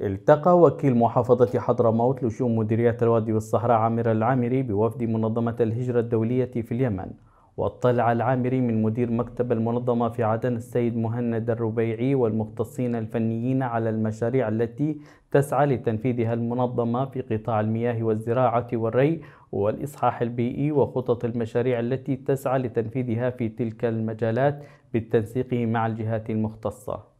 التقى وكيل محافظة حضرموت لشؤون مديرية الوادي والصحراء عامر العامري بوفد منظمة الهجرة الدولية في اليمن واطلع العامري من مدير مكتب المنظمة في عدن السيد مهند الربيعي والمختصين الفنيين على المشاريع التي تسعى لتنفيذها المنظمة في قطاع المياه والزراعة والري والإصحاح البيئي وخطط المشاريع التي تسعى لتنفيذها في تلك المجالات بالتنسيق مع الجهات المختصة